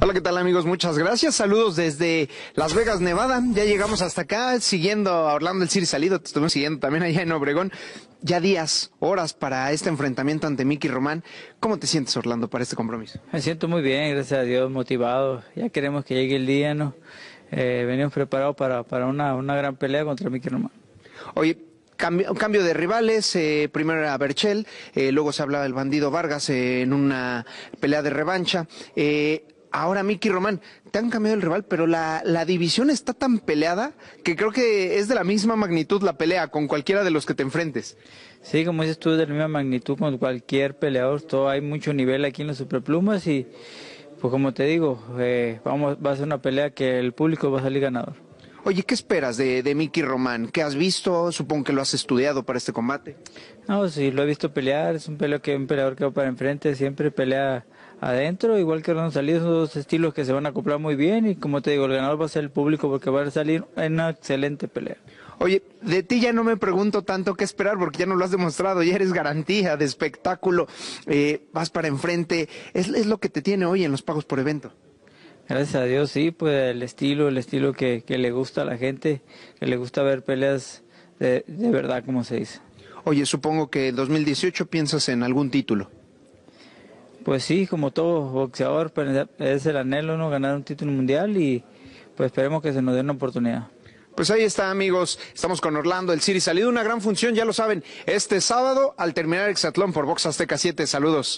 Hola, ¿qué tal amigos? Muchas gracias. Saludos desde Las Vegas, Nevada. Ya llegamos hasta acá, siguiendo a Orlando el Ciri Salido, te estuvimos siguiendo también allá en Obregón. Ya días, horas para este enfrentamiento ante Mickey Román. ¿Cómo te sientes, Orlando, para este compromiso? Me siento muy bien, gracias a Dios, motivado. Ya queremos que llegue el día, ¿no? Eh, venimos preparados para, una, gran pelea contra Mickey Román. Oye, Cambio, cambio, de rivales, eh, primero era Berchel, eh, luego se hablaba del bandido Vargas eh, en una pelea de revancha. Ahora, Miki Román, te han cambiado el rival, pero la, división está tan peleada que creo que es de la misma magnitud la pelea con cualquiera de los que te enfrentes. Sí, como dices tú, de la misma magnitud con cualquier peleador. Todo, hay mucho nivel aquí en los superplumas y, pues como te digo, eh, vamos, va a ser una pelea que el público va a salir ganador. Oye, ¿qué esperas de, Mickey Román? ¿Qué has visto? Supongo que lo has estudiado para este combate. No, sí, lo he visto pelear. Es un, que, peleador que va para enfrente, siempre pelea adentro, igual que van a salir dos estilos que se van a acoplar muy bien y como te digo, el ganador va a ser el público porque va a salir en una excelente pelea. Oye, de ti ya no me pregunto tanto qué esperar porque ya no lo has demostrado, ya eres garantía de espectáculo, eh, vas para enfrente, es lo que te tiene hoy en los pagos por evento. Gracias a Dios, sí, pues el estilo, el estilo que, le gusta a la gente, que le gusta ver peleas de, verdad, como se dice. Oye, supongo que 2018 piensas en algún título. Pues sí, como todo boxeador, pues, es el anhelo, ¿no? Ganar un título mundial y pues esperemos que se nos dé una oportunidad. Pues ahí está, amigos. Estamos con Orlando, el Siri. Salido una gran función, ya lo saben, este sábado al terminar el Exatlón por Box Azteca 7. Saludos.